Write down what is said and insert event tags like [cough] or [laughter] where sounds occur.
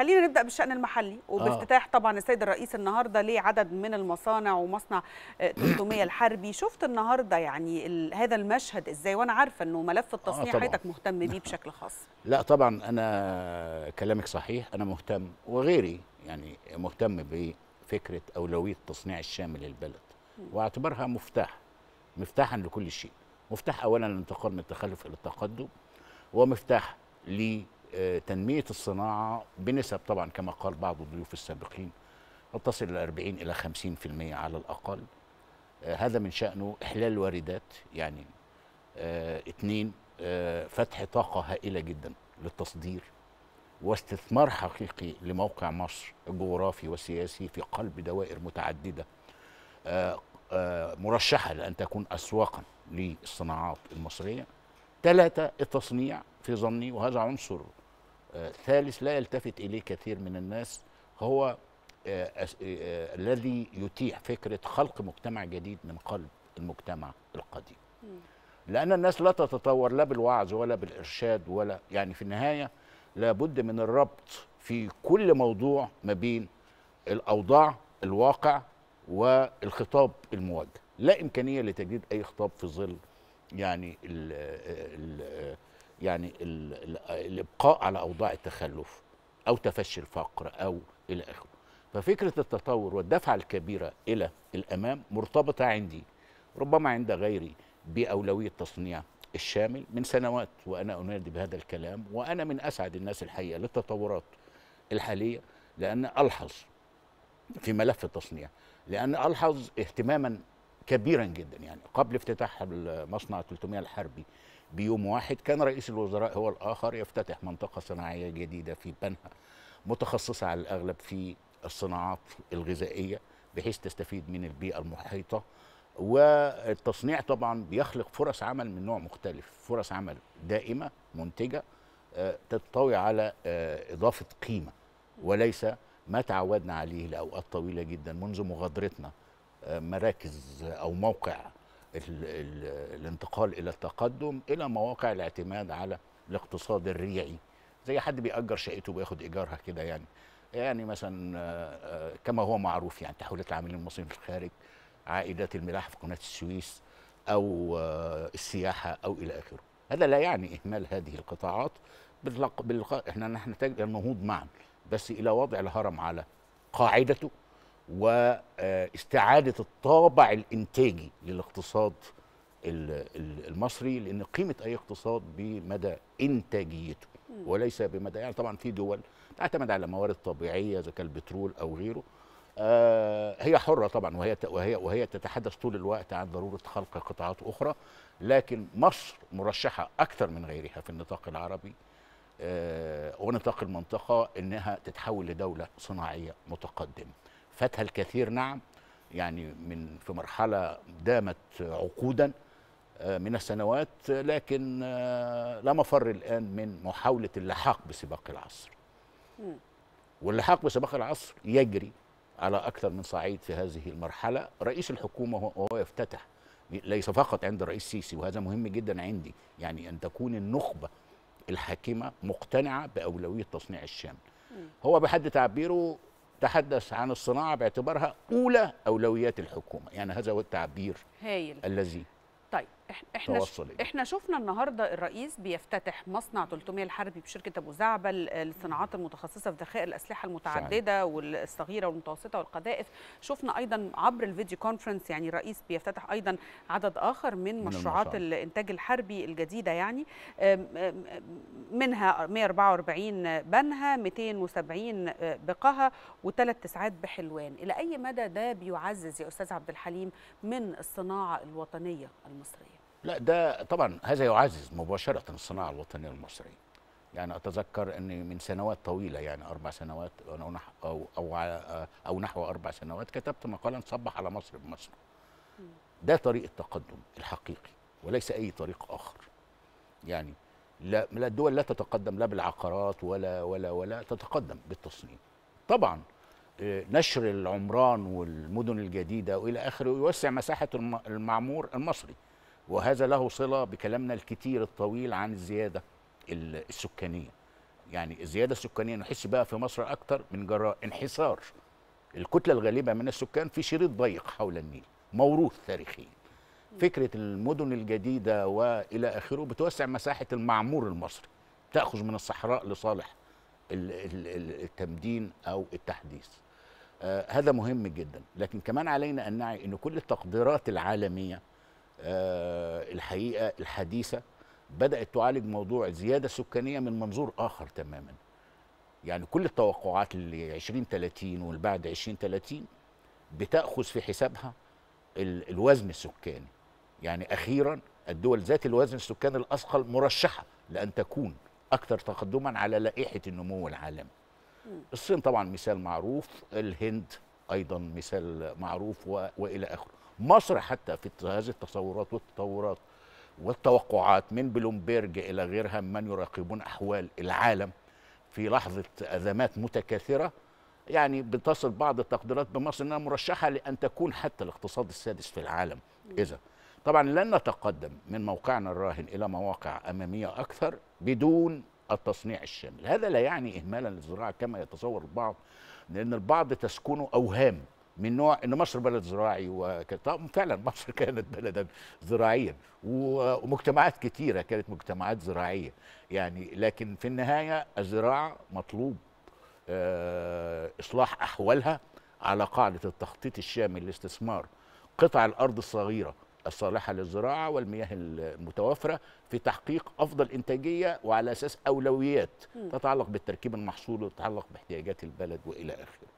خلينا نبدا بالشان المحلي آه. وبافتتاح طبعا السيد الرئيس النهارده ليه عدد من المصانع ومصنع 300 آه، الحربي شفت النهارده يعني هذا المشهد ازاي وانا عارفه انه ملف آه، التصنيع آه حضرتك مهتم بيه نعم. بشكل خاص لا طبعا انا كلامك صحيح انا مهتم وغيري يعني مهتم بفكره اولويه التصنيع الشامل للبلد واعتبرها مفتاح مفتاحا لكل شيء مفتاح اولا للانتقال من التخلف الى التقدم ومفتاح ل تنميه الصناعه بنسب طبعا كما قال بعض الضيوف السابقين قد تصل الى 40 الى 50% على الاقل آه، هذا من شانه احلال الواردات يعني اثنين آه، آه، فتح طاقه هائله جدا للتصدير واستثمار حقيقي لموقع مصر الجغرافي والسياسي في قلب دوائر متعدده مرشحه لان تكون اسواقا للصناعات المصريه ثلاثه التصنيع في ظني وهذا عنصر ثالث لا يلتفت إليه كثير من الناس هو آه، آه، آه، الذي يتيح فكرة خلق مجتمع جديد من قلب المجتمع القديم لأن الناس لا تتطور لا بالوعظ ولا بالإرشاد ولا يعني في النهاية لابد من الربط في كل موضوع ما بين الأوضاع الواقع والخطاب الموجه لا إمكانية لتجديد أي خطاب في ظل يعني الـ الـ يعني الابقاء على اوضاع التخلف او تفشي الفقر او الى اخره ففكره التطور والدفعه الكبيره الى الامام مرتبطه عندي ربما عند غيري باولويه تصنيع الشامل من سنوات وانا انادي بهذا الكلام وانا من اسعد الناس الحقيقه للتطورات الحاليه لان الحظ في ملف التصنيع لان الحظ اهتماما كبيرا جدا يعني قبل افتتاح مصنع 300 الحربي بيوم واحد كان رئيس الوزراء هو الآخر يفتتح منطقة صناعية جديدة في بنها متخصصة على الأغلب في الصناعات الغذائية بحيث تستفيد من البيئة المحيطة والتصنيع طبعا بيخلق فرص عمل من نوع مختلف فرص عمل دائمة منتجة آه، تنطوي على آه، إضافة قيمة وليس ما تعودنا عليه لأوقات طويلة جدا منذ مغادرتنا مراكز او موقع الانتقال الى التقدم الى مواقع الاعتماد على الاقتصاد الريعي زي حد بيأجر شقته وبياخد ايجارها كده يعني يعني مثلا آه، آه، كما هو معروف يعني تحويلات العاملين المصريين في الخارج عائدات الملاحه في قناه السويس او آه، السياحه او الى اخره هذا لا يعني اهمال هذه القطاعات باللقاء احنا نحتاج الى النهوض معا بس الى وضع الهرم على قاعدته واستعاده الطابع الانتاجي للاقتصاد المصري لان قيمه اي اقتصاد بمدى انتاجيته وليس بمدى يعني طبعا في دول تعتمد على موارد طبيعيه اذا كان البترول او غيره آه، هي حره طبعا وهي وهي وهي تتحدث طول الوقت عن ضروره خلق قطاعات اخرى لكن مصر مرشحه اكثر من غيرها في النطاق العربي آه، ونطاق المنطقه انها تتحول لدوله صناعيه متقدمه فاتها الكثير نعم يعني من في مرحله دامت عقودا آه، من السنوات لكن آه، لا مفر الان من محاوله اللحاق بسباق العصر. واللحاق بسباق العصر يجري على اكثر من صعيد في هذه المرحله، رئيس الحكومه وهو يفتتح ليس فقط عند الرئيس السيسي وهذا مهم جدا عندي، يعني ان تكون النخبه الحاكمه مقتنعه باولويه تصنيع الشام هو بحد تعبيره تحدث عن الصناعة باعتبارها أولى أولويات الحكومة يعني هذا هو التعبير هايل. الذي احنا توصلي. احنا شفنا النهارده الرئيس بيفتتح مصنع 300 الحربي بشركه ابو زعبل للصناعات المتخصصه في ذخائر الاسلحه المتعدده والصغيره والمتوسطه والقذائف شفنا ايضا عبر الفيديو كونفرنس يعني الرئيس بيفتتح ايضا عدد اخر من مشروعات الانتاج الحربي الجديده يعني منها 144 بنها 270 بقها وثلاث تسعات بحلوان الى اي مدى ده بيعزز يا استاذ عبد الحليم من الصناعه الوطنيه المصريه لا ده طبعا هذا يعزز مباشرة الصناعة الوطنية المصرية يعني أتذكر أن من سنوات طويلة يعني أربع سنوات أو نحو, أو, أو, أو نحو أربع سنوات كتبت مقالا صبح على مصر بمصر ده طريق التقدم الحقيقي وليس أي طريق آخر يعني لا الدول لا تتقدم لا بالعقارات ولا ولا ولا تتقدم بالتصنيع طبعا آه، نشر العمران والمدن الجديده والى اخره يوسع مساحه المعمور المصري وهذا له صلة بكلامنا الكتير الطويل عن الزيادة السكانية يعني الزيادة السكانية نحس بها في مصر أكتر من جراء انحسار الكتلة الغالبة من السكان في شريط ضيق حول النيل موروث تاريخي فكرة المدن الجديدة وإلى آخره بتوسع مساحة المعمور المصري تأخذ من الصحراء لصالح التمدين أو التحديث آه هذا مهم جدا لكن كمان علينا أن نعي أن كل التقديرات العالمية آه، الحقيقه الحديثه بدات تعالج موضوع زياده سكانيه من منظور اخر تماما يعني كل التوقعات اللي 20 30 والبعد 20 30 بتاخذ في حسابها الوزن السكاني يعني اخيرا الدول ذات الوزن السكاني الاثقل مرشحه لان تكون اكثر تقدما على لائحه النمو العالمي الصين طبعا مثال معروف الهند ايضا مثال معروف والى اخره مصر حتى في هذه التصورات والتطورات والتوقعات من بلومبيرج إلى غيرها من يراقبون أحوال العالم في لحظة أزمات متكاثرة يعني بتصل بعض التقديرات بمصر أنها مرشحة لأن تكون حتى الاقتصاد السادس في العالم إذا طبعا لن نتقدم من موقعنا الراهن إلى مواقع أمامية أكثر بدون التصنيع الشامل هذا لا يعني إهمالا للزراعة كما يتصور البعض لأن البعض تسكنه أوهام من نوع ان مصر بلد زراعي وكانت فعلا [laughs] مصر كانت بلدا زراعيا ومجتمعات كثيره كانت مجتمعات زراعيه يعني لكن في النهايه الزراعه مطلوب آه، اصلاح احوالها على قاعده التخطيط الشامل للاستثمار قطع الارض الصغيره الصالحه للزراعه والمياه المتوافره في تحقيق افضل انتاجيه وعلى اساس اولويات تتعلق بالتركيب المحصول وتتعلق باحتياجات البلد والى اخره